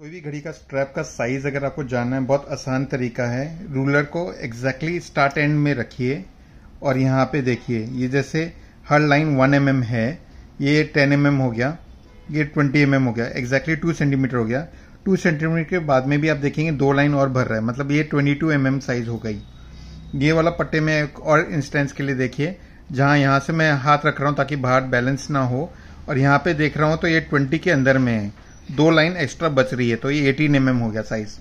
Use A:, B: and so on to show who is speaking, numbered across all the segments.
A: कोई भी घड़ी का स्ट्रैप का साइज़ अगर आपको जानना है बहुत आसान तरीका है रूलर को एग्जैक्टली स्टार्ट एंड में रखिए और यहाँ पे देखिए ये जैसे हर लाइन वन एम mm है ये टेन एम mm हो गया ये ट्वेंटी एम mm हो गया एग्जैक्टली टू सेंटीमीटर हो गया टू सेंटीमीटर के बाद में भी आप देखेंगे दो लाइन और भर रहा है मतलब ये twenty two M M size हो गई ये वाला पट्टे में एक और इंस्टेंस के लिए देखिए जहाँ यहाँ से मैं हाथ रख रहा हूँ ताकि बाहर बैलेंस ना हो और यहाँ पे देख रहा हूँ तो ये ट्वेंटी के अंदर में है दो लाइन एक्स्ट्रा बच रही है तो ये एटीन एम mm हो गया साइज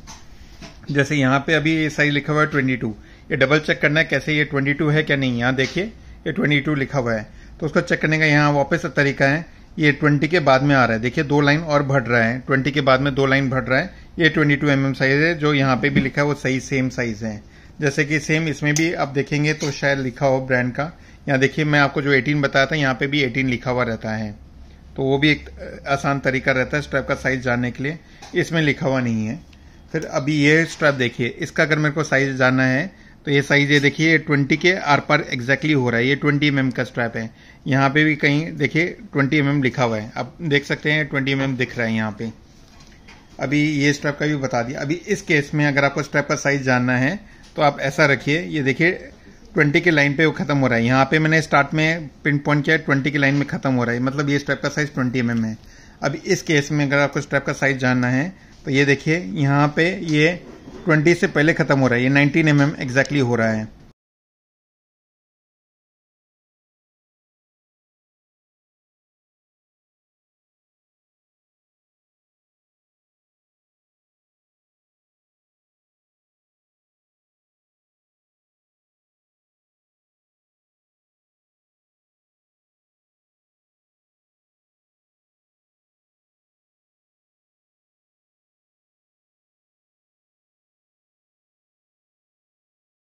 A: जैसे यहाँ पे अभी ये साइज लिखा हुआ है ट्वेंटी टू ये डबल चेक करना है कैसे ये ट्वेंटी टू है क्या नहीं यहाँ देखिए ये ट्वेंटी टू लिखा हुआ है तो उसको चेक करने का यहाँ वापस तरीका है ये ट्वेंटी के बाद में आ रहा है देखिए दो लाइन और बढ़ रहा है ट्वेंटी के बाद में दो लाइन बढ़ रहा है ये ट्वेंटी टू एम साइज है जो यहाँ पे भी लिखा है वो सही सेम साइज है जैसे कि सेम इसमें भी आप देखेंगे तो शायद लिखा हो ब्रांड का यहाँ देखिए मैं आपको जो 18 बताया था यहाँ पे भी 18 लिखा हुआ रहता है तो वो भी एक आसान तरीका रहता है स्ट्रैप का साइज जानने के लिए इसमें लिखा हुआ नहीं है फिर अभी ये स्ट्रैप देखिए इसका अगर मेरे को साइज जानना है तो ये साइज ये देखिए ये ट्वेंटी के आर पार एग्जैक्टली हो रहा है ये ट्वेंटी एम mm का स्ट्रैप है यहाँ पे भी कहीं देखिए ट्वेंटी एम mm लिखा हुआ है आप देख सकते हैं ट्वेंटी एम mm दिख रहा है यहाँ पे अभी ये स्ट्रैप का भी बता दिया अभी इस केस में अगर आपको स्ट्रैप का साइज जानना है तो आप ऐसा रखिए ये देखिए ट्वेंटी के लाइन पे वो खत्म हो रहा है यहाँ पे मैंने स्टार्ट में पिन पॉइंट किया ट्वेंटी के लाइन में खत्म हो रहा है मतलब ये स्ट्रैप का साइज ट्वेंटी एम mm है अब इस केस में अगर आपको स्ट्रैप का साइज जानना है तो ये देखिए यहाँ पे ये ट्वेंटी से पहले खत्म हो रहा है ये नाइनटीन एम एम एग्जैक्टली हो रहा है